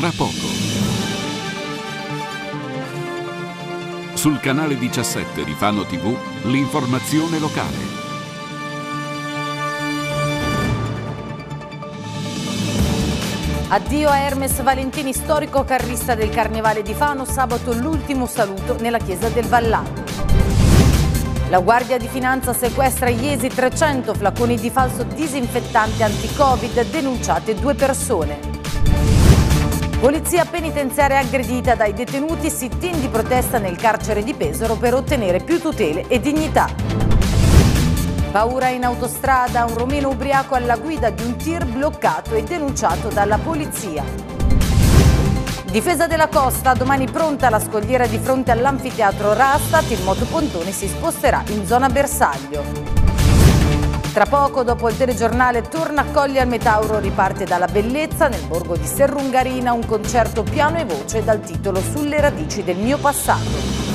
tra poco. Sul canale 17 di Fano TV l'informazione locale. Addio a Hermes Valentini, storico carrista del Carnevale di Fano, sabato l'ultimo saluto nella chiesa del Vallato. La Guardia di Finanza sequestra Iesi 300 flaconi di falso disinfettante anti-Covid, denunciate due persone. Polizia penitenziaria aggredita dai detenuti sit-in di protesta nel carcere di Pesaro per ottenere più tutele e dignità. Paura in autostrada, un romeno ubriaco alla guida di un tir bloccato e denunciato dalla polizia. Difesa della costa, domani pronta la scogliera di fronte all'anfiteatro Rastat, il motopontone si sposterà in zona bersaglio. Tra poco, dopo il telegiornale, torna a Colli al Metauro, riparte dalla bellezza nel borgo di Serrungarina un concerto piano e voce dal titolo Sulle radici del mio passato.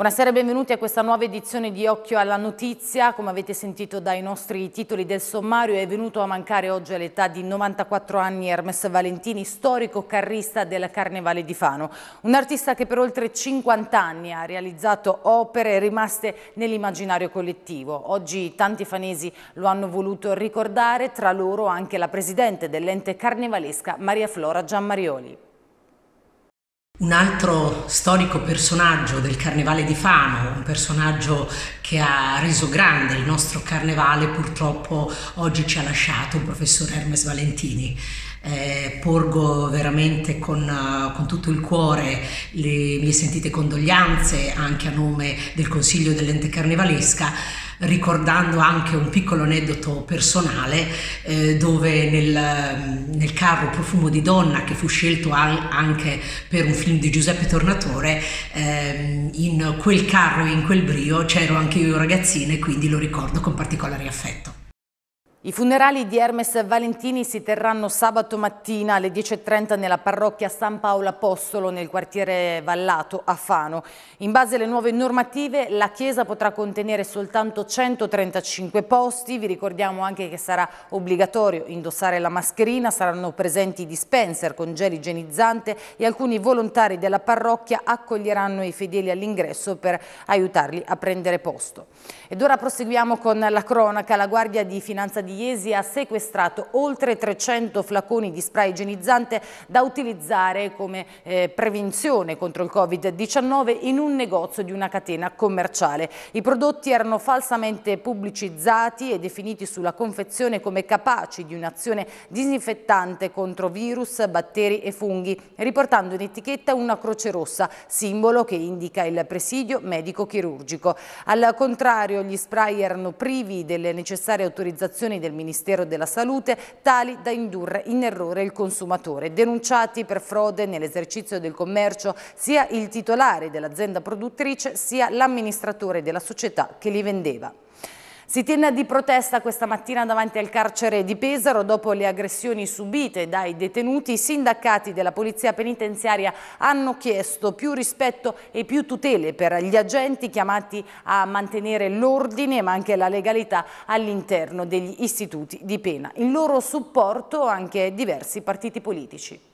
Buonasera e benvenuti a questa nuova edizione di Occhio alla Notizia. Come avete sentito dai nostri titoli del sommario, è venuto a mancare oggi all'età di 94 anni Hermes Valentini, storico carrista del Carnevale di Fano. Un artista che per oltre 50 anni ha realizzato opere rimaste nell'immaginario collettivo. Oggi tanti fanesi lo hanno voluto ricordare, tra loro anche la presidente dell'ente carnevalesca Maria Flora Gianmarioli. Un altro storico personaggio del Carnevale di Fano, un personaggio che ha reso grande il nostro carnevale, purtroppo oggi ci ha lasciato il professor Hermes Valentini. Eh, porgo veramente con, eh, con, tutto il cuore le mie sentite condoglianze anche a nome del Consiglio dell'ente carnevalesca ricordando anche un piccolo aneddoto personale eh, dove nel, nel, carro Profumo di Donna che fu scelto al, anche per un film di Giuseppe Tornatore, eh, in quel carro e in quel brio c'ero anche io ragazzina e quindi lo ricordo con particolare affetto. I funerali di Hermes Valentini si terranno sabato mattina alle 10.30 nella parrocchia San Paolo Apostolo nel quartiere Vallato a Fano. In base alle nuove normative la chiesa potrà contenere soltanto 135 posti, vi ricordiamo anche che sarà obbligatorio indossare la mascherina, saranno presenti dispenser con gel igienizzante e alcuni volontari della parrocchia accoglieranno i fedeli all'ingresso per aiutarli a prendere posto. Ed ora proseguiamo con la cronaca, la Guardia di Finanza di di Iesi ha sequestrato oltre 300 flaconi di spray igienizzante da utilizzare come eh, prevenzione contro il Covid-19 in un negozio di una catena commerciale. I prodotti erano falsamente pubblicizzati e definiti sulla confezione come capaci di un'azione disinfettante contro virus, batteri e funghi, riportando in etichetta una croce rossa, simbolo che indica il presidio medico-chirurgico. Al contrario, gli spray erano privi delle necessarie autorizzazioni del Ministero della Salute tali da indurre in errore il consumatore. Denunciati per frode nell'esercizio del commercio sia il titolare dell'azienda produttrice sia l'amministratore della società che li vendeva. Si tiene di protesta questa mattina davanti al carcere di Pesaro dopo le aggressioni subite dai detenuti. I sindacati della polizia penitenziaria hanno chiesto più rispetto e più tutele per gli agenti chiamati a mantenere l'ordine ma anche la legalità all'interno degli istituti di pena. In loro supporto anche diversi partiti politici.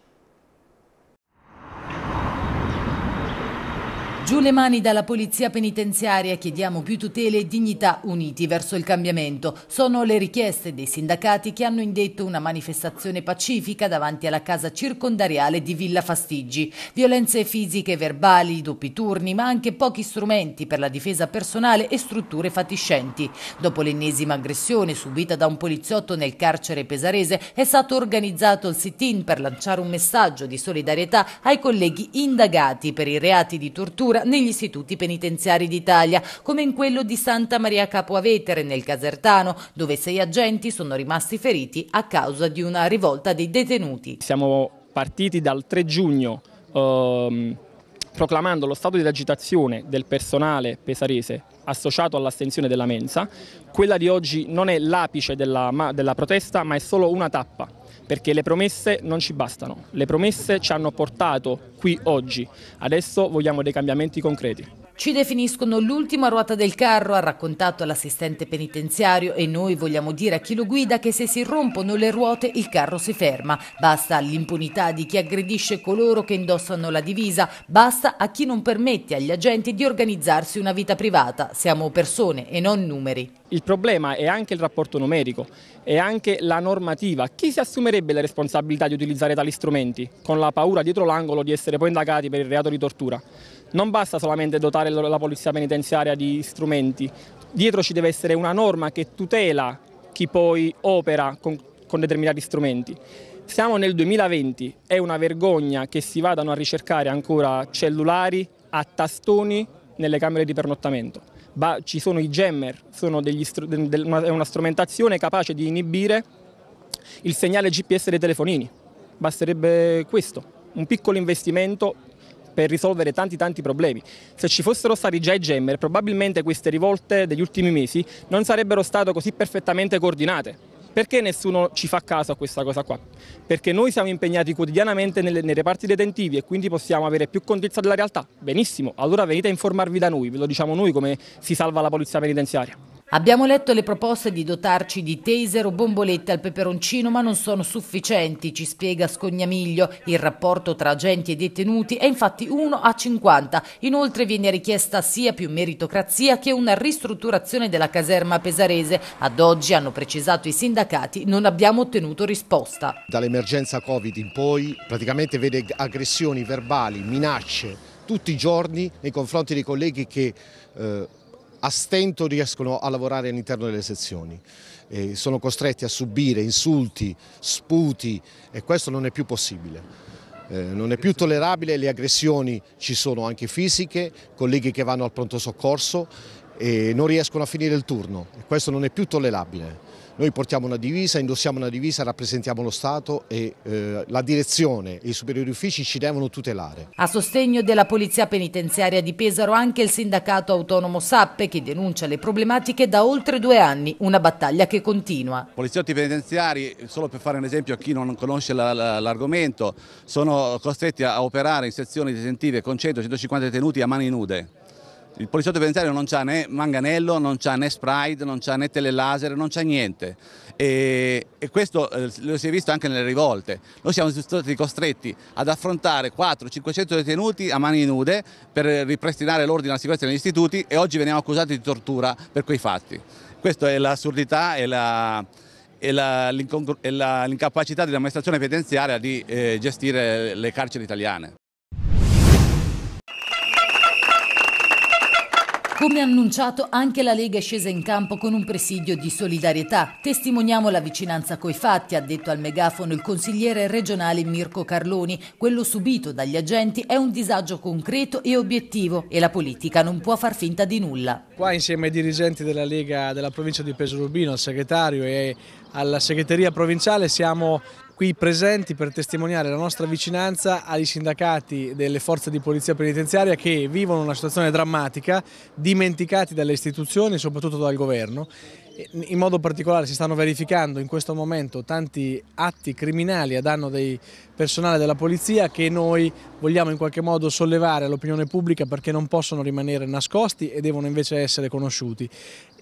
Giù le mani dalla polizia penitenziaria, chiediamo più tutele e dignità uniti verso il cambiamento. Sono le richieste dei sindacati che hanno indetto una manifestazione pacifica davanti alla casa circondariale di Villa Fastigi. Violenze fisiche e verbali, doppi turni, ma anche pochi strumenti per la difesa personale e strutture fatiscenti. Dopo l'ennesima aggressione subita da un poliziotto nel carcere pesarese, è stato organizzato il sit-in per lanciare un messaggio di solidarietà ai colleghi indagati per i reati di tortura tortura negli istituti penitenziari d'Italia, come in quello di Santa Maria Capua Vetere nel Casertano, dove sei agenti sono rimasti feriti a causa di una rivolta dei detenuti. Siamo partiti dal 3 giugno ehm, proclamando lo stato di agitazione del personale pesarese associato all'astensione della mensa. Quella di oggi non è l'apice della, della protesta ma è solo una tappa perché le promesse non ci bastano, le promesse ci hanno portato qui oggi, adesso vogliamo dei cambiamenti concreti. Ci definiscono l'ultima ruota del carro, ha raccontato l'assistente penitenziario e noi vogliamo dire a chi lo guida che se si rompono le ruote il carro si ferma. Basta all'impunità di chi aggredisce coloro che indossano la divisa, basta a chi non permette agli agenti di organizzarsi una vita privata. Siamo persone e non numeri. Il problema è anche il rapporto numerico, è anche la normativa. Chi si assumerebbe la responsabilità di utilizzare tali strumenti con la paura dietro l'angolo di essere poi indagati per il reato di tortura? non basta solamente dotare la polizia penitenziaria di strumenti, dietro ci deve essere una norma che tutela chi poi opera con, con determinati strumenti. Siamo nel 2020, è una vergogna che si vadano a ricercare ancora cellulari a tastoni nelle camere di pernottamento. Ba ci sono i jammer, sono del, una, è una strumentazione capace di inibire il segnale GPS dei telefonini. Basterebbe questo, un piccolo investimento per risolvere tanti tanti problemi. Se ci fossero stati già i Gemmer, probabilmente queste rivolte degli ultimi mesi non sarebbero state così perfettamente coordinate. Perché nessuno ci fa caso a questa cosa qua? Perché noi siamo impegnati quotidianamente nelle, nei reparti detentivi e quindi possiamo avere più contezza della realtà. Benissimo, allora venite a informarvi da noi, ve lo diciamo noi come si salva la polizia penitenziaria. Abbiamo letto le proposte di dotarci di taser o bombolette al peperoncino, ma non sono sufficienti, ci spiega Scognamiglio. Il rapporto tra agenti e detenuti è infatti 1 a 50. Inoltre viene richiesta sia più meritocrazia che una ristrutturazione della caserma pesarese. Ad oggi, hanno precisato i sindacati, non abbiamo ottenuto risposta. Dall'emergenza Covid in poi praticamente vede aggressioni verbali, minacce tutti i giorni nei confronti dei colleghi che eh, a stento riescono a lavorare all'interno delle sezioni. Eh, sono costretti a subire insulti, sputi e questo non è più possibile. Eh, non è più tollerabile, le aggressioni ci sono anche fisiche, colleghi che vanno al pronto soccorso e non riescono a finire il turno. Questo non è più tollerabile. Noi portiamo una divisa, indossiamo una divisa, rappresentiamo lo Stato e eh, la direzione e i superiori uffici ci devono tutelare. A sostegno della Polizia Penitenziaria di Pesaro anche il sindacato autonomo Sappe che denuncia le problematiche da oltre due anni, una battaglia che continua. Poliziotti penitenziari, solo per fare un esempio a chi non conosce l'argomento, sono costretti a operare in sezioni detentive con 100-150 detenuti a mani nude. Il poliziotto penitenziario non c'ha né manganello, non c'ha né sprite, non c'ha né telelaser, non c'ha niente. E, e questo eh, lo si è visto anche nelle rivolte. Noi siamo stati costretti ad affrontare 400-500 detenuti a mani nude per ripristinare l'ordine e la sicurezza negli istituti e oggi veniamo accusati di tortura per quei fatti. Questa è l'assurdità e la e l'incapacità dell'amministrazione penitenziaria di eh, gestire le carceri italiane. Come annunciato, anche la Lega è scesa in campo con un presidio di solidarietà. Testimoniamo la vicinanza coi fatti, ha detto al megafono il consigliere regionale Mirko Carloni. Quello subito dagli agenti è un disagio concreto e obiettivo e la politica non può far finta di nulla. Qua insieme ai dirigenti della Lega della provincia di Peso Urbino, al segretario e alla segreteria provinciale siamo qui presenti per testimoniare la nostra vicinanza ai sindacati delle forze di polizia penitenziaria che vivono una situazione drammatica, dimenticati dalle istituzioni e soprattutto dal governo. In modo particolare si stanno verificando in questo momento tanti atti criminali a danno dei personale della polizia che noi vogliamo in qualche modo sollevare all'opinione pubblica perché non possono rimanere nascosti e devono invece essere conosciuti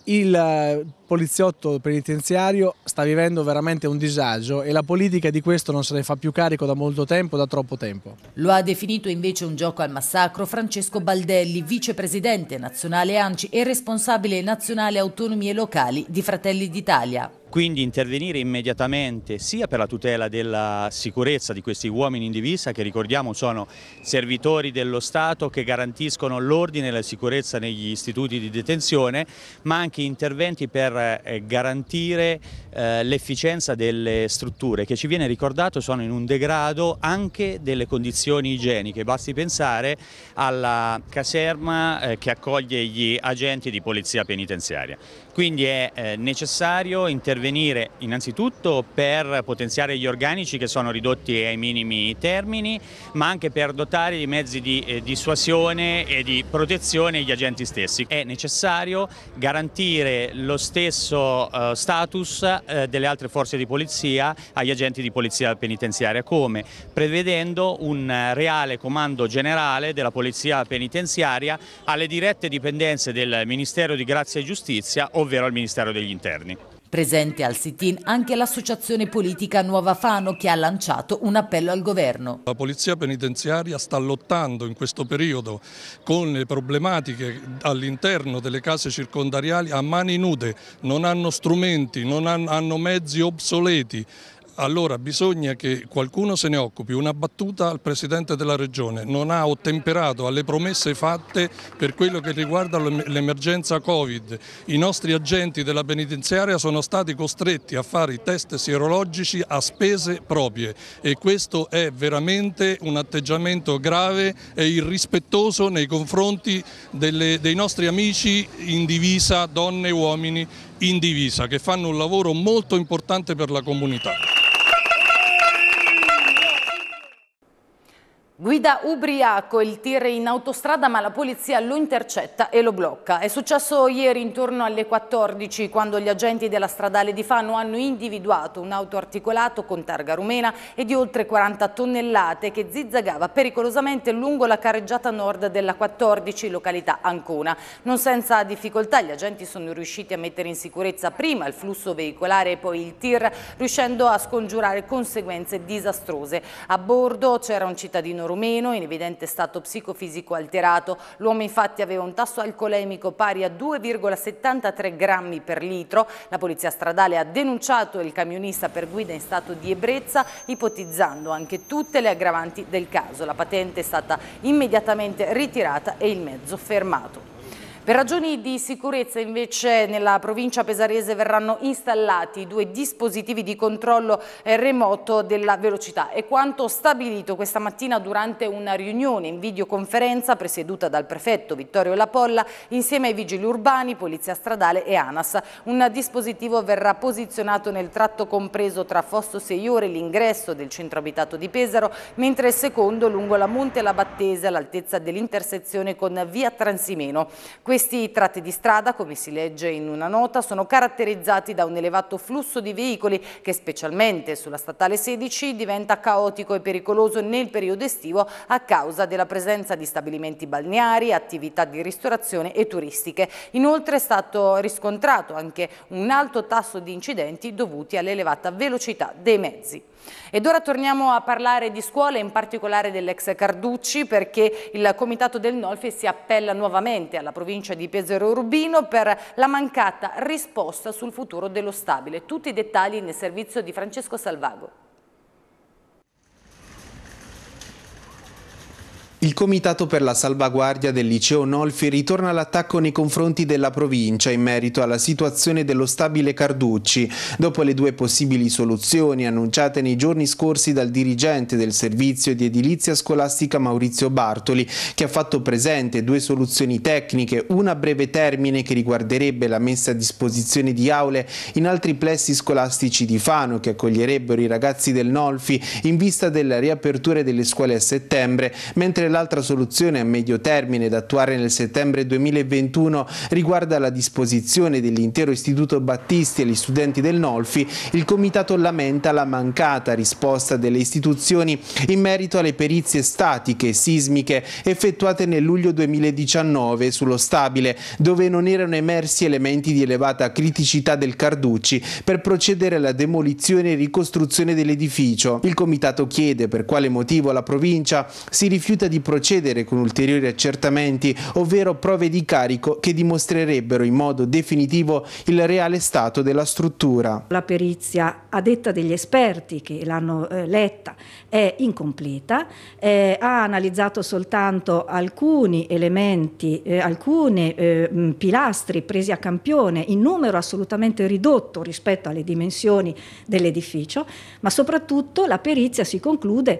il eh, poliziotto penitenziario sta vivendo veramente un disagio e la politica di questo non se ne fa più carico da molto tempo, da troppo tempo. Lo ha definito invece un gioco al massacro Francesco Baldelli, vicepresidente nazionale ANCI e responsabile nazionale autonomie locali di Fratelli d'Italia quindi intervenire immediatamente sia per la tutela della sicurezza di questi uomini in divisa che ricordiamo sono servitori dello Stato che garantiscono l'ordine e la sicurezza negli istituti di detenzione ma anche interventi per eh, garantire eh, l'efficienza delle strutture che ci viene ricordato sono in un degrado anche delle condizioni igieniche, basti pensare alla caserma eh, che accoglie gli agenti di polizia penitenziaria. Quindi è eh, necessario intervenire innanzitutto per potenziare gli organici che sono ridotti ai minimi termini, ma anche per dotare di mezzi di eh, dissuasione e di protezione gli agenti stessi. È necessario garantire lo stesso eh, status delle altre forze di polizia agli agenti di polizia penitenziaria, come prevedendo un reale comando generale della polizia penitenziaria alle dirette dipendenze del Ministero di Grazia e Giustizia, ovvero al Ministero degli Interni. Presente al sit-in anche l'associazione politica Nuova Fano che ha lanciato un appello al governo. La polizia penitenziaria sta lottando in questo periodo con le problematiche all'interno delle case circondariali a mani nude, non hanno strumenti, non hanno mezzi obsoleti allora bisogna che qualcuno se ne occupi. Una battuta al Presidente della Regione, non ha ottemperato alle promesse fatte per quello che riguarda l'emergenza Covid. I nostri agenti della penitenziaria sono stati costretti a fare i test sierologici a spese proprie e questo è veramente un atteggiamento grave e irrispettoso nei confronti delle, dei nostri amici in divisa, donne e uomini in divisa, che fanno un lavoro molto importante per la comunità. Guida ubriaco il tir in autostrada ma la polizia lo intercetta e lo blocca. È successo ieri intorno alle 14 quando gli agenti della stradale di Fano hanno individuato un auto articolato con targa rumena e di oltre 40 tonnellate che zizzagava pericolosamente lungo la carreggiata nord della 14 località Ancona. Non senza difficoltà gli agenti sono riusciti a mettere in sicurezza prima il flusso veicolare e poi il tir riuscendo a scongiurare conseguenze disastrose. A bordo c'era un cittadino rumeno rumeno in evidente stato psicofisico alterato. L'uomo infatti aveva un tasso alcolemico pari a 2,73 grammi per litro. La polizia stradale ha denunciato il camionista per guida in stato di ebbrezza ipotizzando anche tutte le aggravanti del caso. La patente è stata immediatamente ritirata e il mezzo fermato. Per ragioni di sicurezza invece nella provincia pesarese verranno installati due dispositivi di controllo eh, remoto della velocità. È quanto stabilito questa mattina durante una riunione in videoconferenza presieduta dal prefetto Vittorio Lapolla insieme ai vigili urbani, Polizia Stradale e ANAS. Un dispositivo verrà posizionato nel tratto compreso tra Fosso Seiore e l'ingresso del centro abitato di Pesaro, mentre il secondo lungo la Monte Labattese all'altezza dell'intersezione con via Transimeno. Questi tratti di strada, come si legge in una nota, sono caratterizzati da un elevato flusso di veicoli che specialmente sulla statale 16 diventa caotico e pericoloso nel periodo estivo a causa della presenza di stabilimenti balneari, attività di ristorazione e turistiche. Inoltre è stato riscontrato anche un alto tasso di incidenti dovuti all'elevata velocità dei mezzi. Ed ora torniamo a parlare di scuole, in particolare dell'ex Carducci, perché il Comitato del Nolfe si appella nuovamente alla provincia provincia di Pesaro Urbino per la mancata risposta sul futuro dello stabile. Tutti i dettagli nel servizio di Francesco Salvago. Il Comitato per la salvaguardia del liceo Nolfi ritorna all'attacco nei confronti della provincia in merito alla situazione dello stabile Carducci, dopo le due possibili soluzioni annunciate nei giorni scorsi dal dirigente del servizio di edilizia scolastica Maurizio Bartoli, che ha fatto presente due soluzioni tecniche, una a breve termine che riguarderebbe la messa a disposizione di aule in altri plessi scolastici di Fano che accoglierebbero i ragazzi del Nolfi in vista della riapertura delle scuole a settembre, mentre l'altra soluzione a medio termine da attuare nel settembre 2021 riguarda la disposizione dell'intero Istituto Battisti e gli studenti del Nolfi, il Comitato lamenta la mancata risposta delle istituzioni in merito alle perizie statiche e sismiche effettuate nel luglio 2019 sullo stabile, dove non erano emersi elementi di elevata criticità del Carducci per procedere alla demolizione e ricostruzione dell'edificio. Il Comitato chiede per quale motivo la provincia si rifiuta di procedere con ulteriori accertamenti, ovvero prove di carico che dimostrerebbero in modo definitivo il reale stato della struttura. La perizia, a detta degli esperti che l'hanno eh, letta, è incompleta, eh, ha analizzato soltanto alcuni elementi, eh, alcuni eh, pilastri presi a campione in numero assolutamente ridotto rispetto alle dimensioni dell'edificio, ma soprattutto la perizia si conclude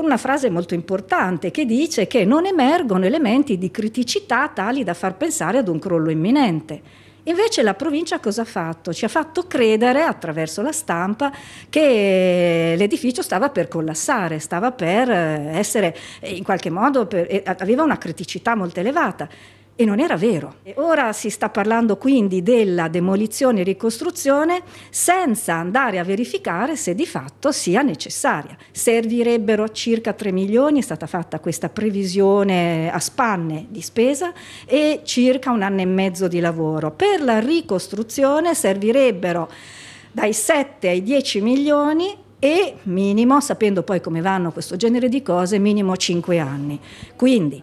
con una frase molto importante che dice che non emergono elementi di criticità tali da far pensare ad un crollo imminente. Invece la provincia cosa ha fatto? Ci ha fatto credere attraverso la stampa che eh, l'edificio stava per collassare, stava per eh, essere eh, in qualche modo, per, aveva una criticità molto elevata e non era vero. E ora si sta parlando quindi della demolizione e ricostruzione senza andare a verificare se di fatto sia necessaria. Servirebbero circa 3 milioni, è stata fatta questa previsione a spanne di spesa e circa un anno e mezzo di lavoro. Per la ricostruzione servirebbero dai 7 ai 10 milioni e minimo, sapendo poi come vanno questo genere di cose, minimo 5 anni. Quindi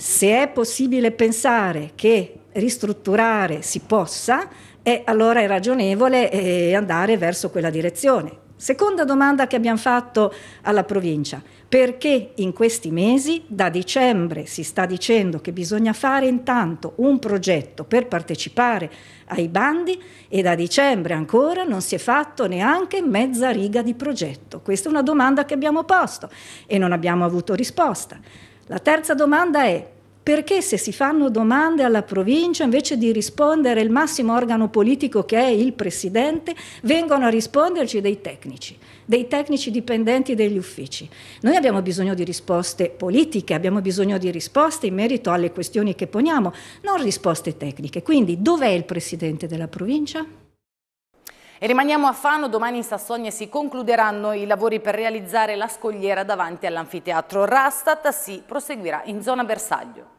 se è possibile pensare che ristrutturare si possa, eh, allora è ragionevole eh, andare verso quella direzione. Seconda domanda che abbiamo fatto alla provincia, perché in questi mesi, da dicembre, si sta dicendo che bisogna fare intanto un progetto per partecipare ai bandi e da dicembre ancora non si è fatto neanche mezza riga di progetto? Questa è una domanda che abbiamo posto e non abbiamo avuto risposta. La terza domanda è perché se si fanno domande alla provincia, invece di rispondere il massimo organo politico che è il presidente, vengono a risponderci dei tecnici, dei tecnici dipendenti degli uffici. Noi abbiamo bisogno di risposte politiche, abbiamo bisogno di risposte in merito alle questioni che poniamo, non risposte tecniche. Quindi dov'è il presidente della provincia? E rimaniamo a Fano, domani in Sassonia si concluderanno i lavori per realizzare la scogliera davanti all'anfiteatro Rastat, si proseguirà in zona bersaglio.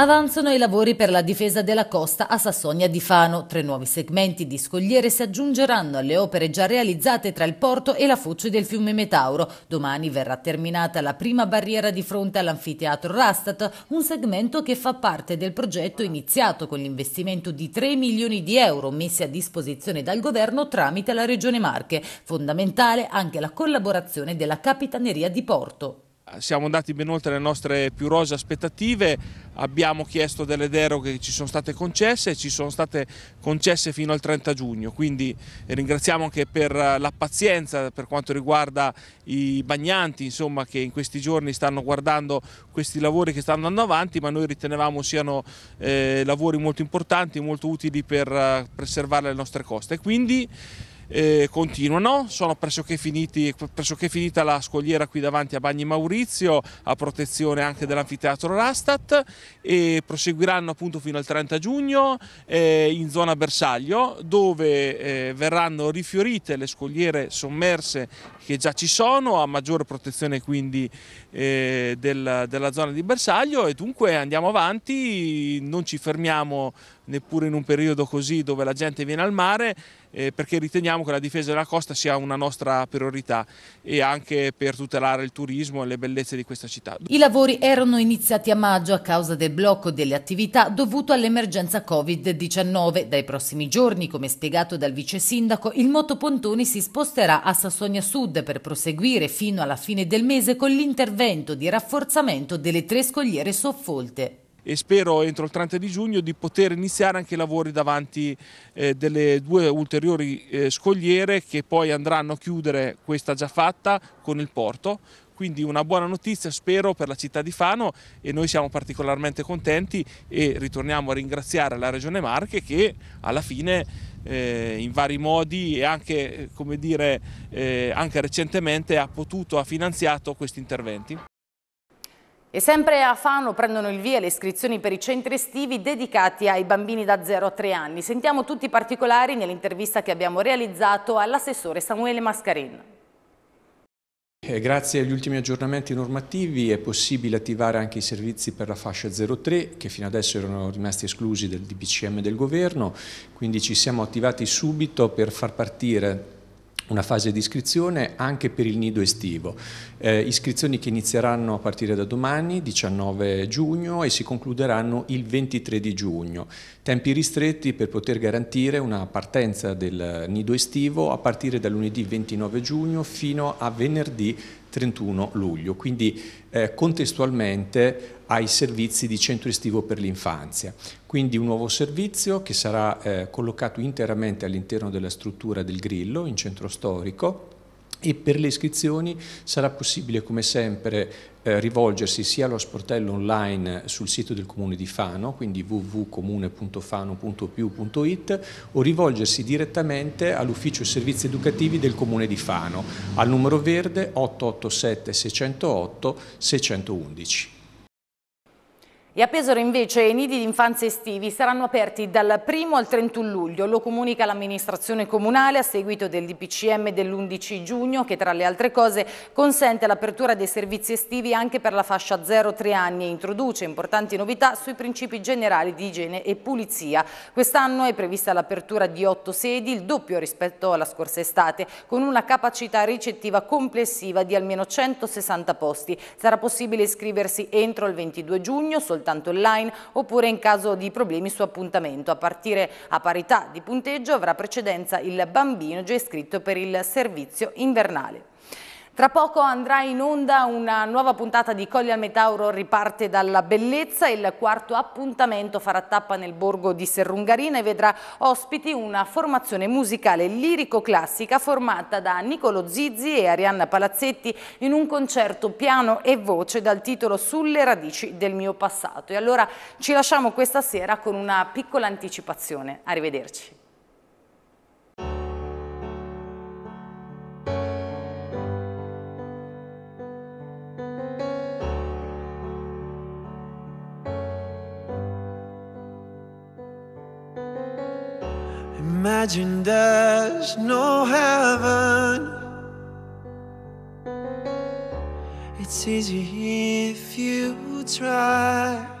Avanzano i lavori per la difesa della costa a Sassonia di Fano. Tre nuovi segmenti di scogliere si aggiungeranno alle opere già realizzate tra il porto e la foce del fiume Metauro. Domani verrà terminata la prima barriera di fronte all'anfiteatro Rastat, un segmento che fa parte del progetto iniziato con l'investimento di 3 milioni di euro messi a disposizione dal governo tramite la Regione Marche. Fondamentale anche la collaborazione della Capitaneria di Porto siamo andati ben oltre le nostre più rose aspettative, abbiamo chiesto delle deroghe che ci sono state concesse e ci sono state concesse fino al 30 giugno, quindi eh, ringraziamo anche per eh, la pazienza per quanto riguarda i bagnanti insomma, che in questi giorni stanno guardando questi lavori che stanno andando avanti, ma noi ritenevamo siano eh, lavori molto importanti, molto utili per eh, preservare le nostre coste. Quindi, eh, continuano, sono pressoché, finiti, pressoché finita la scogliera qui davanti a Bagni Maurizio a protezione anche dell'anfiteatro Rastat e proseguiranno appunto fino al 30 giugno eh, in zona bersaglio dove eh, verranno rifiorite le scogliere sommerse che già ci sono a maggiore protezione quindi eh, del, della zona di bersaglio e dunque andiamo avanti, non ci fermiamo neppure in un periodo così dove la gente viene al mare, eh, perché riteniamo che la difesa della costa sia una nostra priorità e anche per tutelare il turismo e le bellezze di questa città. I lavori erano iniziati a maggio a causa del blocco delle attività dovuto all'emergenza Covid-19. Dai prossimi giorni, come spiegato dal vice sindaco, il motopontoni si sposterà a Sassonia Sud per proseguire fino alla fine del mese con l'intervento di rafforzamento delle tre scogliere soffolte e spero entro il 30 di giugno di poter iniziare anche i lavori davanti eh, delle due ulteriori eh, scogliere che poi andranno a chiudere questa già fatta con il porto. Quindi una buona notizia spero per la città di Fano e noi siamo particolarmente contenti e ritorniamo a ringraziare la Regione Marche che alla fine eh, in vari modi e anche, eh, dire, eh, anche recentemente ha potuto, ha finanziato questi interventi. E sempre a Fano prendono il via le iscrizioni per i centri estivi dedicati ai bambini da 0 a 3 anni. Sentiamo tutti i particolari nell'intervista che abbiamo realizzato all'assessore Samuele Mascarin. Grazie agli ultimi aggiornamenti normativi è possibile attivare anche i servizi per la fascia 03 che fino adesso erano rimasti esclusi del DPCM del governo, quindi ci siamo attivati subito per far partire una fase di iscrizione anche per il nido estivo. Eh, iscrizioni che inizieranno a partire da domani, 19 giugno, e si concluderanno il 23 di giugno. Tempi ristretti per poter garantire una partenza del nido estivo a partire da lunedì 29 giugno fino a venerdì 31 luglio, quindi eh, contestualmente ai servizi di centro estivo per l'infanzia. Quindi un nuovo servizio che sarà eh, collocato interamente all'interno della struttura del Grillo in centro storico e per le iscrizioni sarà possibile come sempre eh, rivolgersi sia allo sportello online sul sito del comune di Fano, quindi www.comune.fano.piu.it o rivolgersi direttamente all'ufficio servizi educativi del comune di Fano al numero verde 887 608 611. E a Pesaro invece i nidi di infanzia estivi saranno aperti dal 1 al 31 luglio, lo comunica l'amministrazione comunale a seguito del DPCM dell'11 giugno che tra le altre cose consente l'apertura dei servizi estivi anche per la fascia 0-3 anni e introduce importanti novità sui principi generali di igiene e pulizia. Quest'anno è prevista l'apertura di 8 sedi, il doppio rispetto alla scorsa estate, con una capacità ricettiva complessiva di almeno 160 posti. Sarà possibile iscriversi entro il 22 giugno soltanto soltanto online oppure in caso di problemi su appuntamento. A partire a parità di punteggio avrà precedenza il bambino già iscritto per il servizio invernale. Tra poco andrà in onda una nuova puntata di Colli al Metauro riparte dalla bellezza, il quarto appuntamento farà tappa nel borgo di Serrungarina e vedrà ospiti una formazione musicale lirico-classica formata da Nicolo Zizzi e Arianna Palazzetti in un concerto piano e voce dal titolo Sulle radici del mio passato. E allora ci lasciamo questa sera con una piccola anticipazione. Arrivederci. imagine there's no heaven. It's easy if you try.